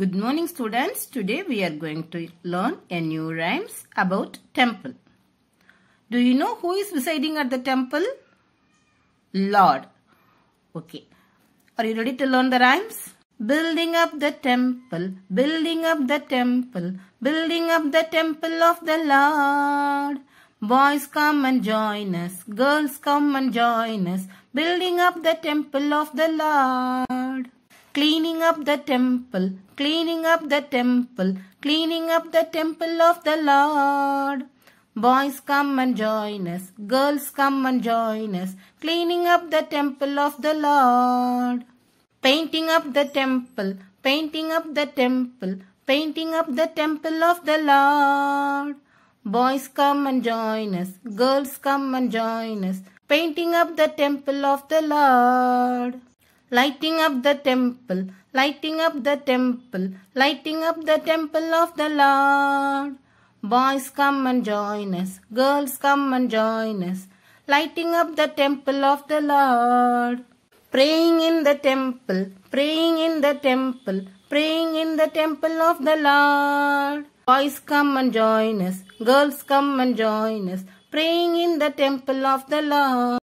Good morning students. Today we are going to learn a new rhymes about temple. Do you know who is residing at the temple? Lord. Okay. Are you ready to learn the rhymes? Building up the temple, building up the temple, building up the temple of the Lord. Boys come and join us, girls come and join us, building up the temple of the Lord cleaning up the temple, cleaning up the temple, cleaning up the temple of the Lord. Boys come and join us, girls come and join us, cleaning up the temple of the Lord. Painting up the temple, painting up the temple, painting up the temple of the Lord. Boys come and join us, girls come and join us, painting up the temple of the Lord lighting up the temple, lighting up the temple, lighting up the temple of the Lord. Boys come and join us, girls come and join us, lighting up the temple of the Lord. Praying in the temple, praying in the temple, praying in the temple of the Lord. Boys come and join us, girls come and join us, praying in the temple of the Lord.